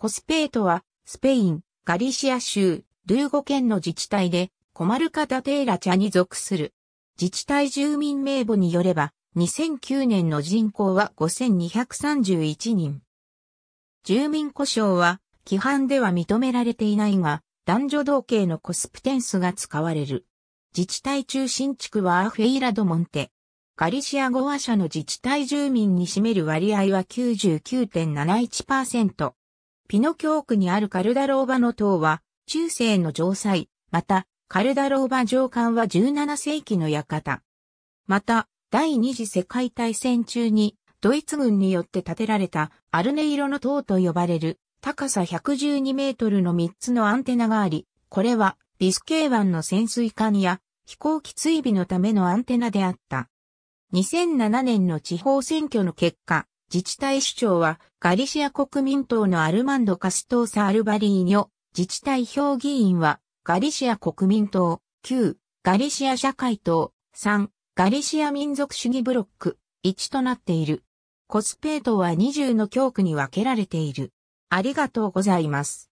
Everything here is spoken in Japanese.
コスペートは、スペイン、ガリシア州、ルーゴ県の自治体で、コマルカ・ダ・テーラ茶に属する。自治体住民名簿によれば、2009年の人口は5231人。住民故障は、規範では認められていないが、男女同型のコスプテンスが使われる。自治体中心地区はアフェイラ・ド・モンテ。ガリシア語話者の自治体住民に占める割合は99.71%。ピノ教区にあるカルダローバの塔は、中世の城塞、また、カルダローバ城間は17世紀の館。また、第二次世界大戦中に、ドイツ軍によって建てられたアルネ色の塔と呼ばれる高さ112メートルの3つのアンテナがあり、これはビスケー湾の潜水艦や飛行機追尾のためのアンテナであった。2007年の地方選挙の結果、自治体首長はガリシア国民党のアルマンド・カストーサ・アルバリーニョ、自治体評議員はガリシア国民党、9、ガリシア社会党、3、ガリシア民族主義ブロック、1となっている。コスペートは20の教区に分けられている。ありがとうございます。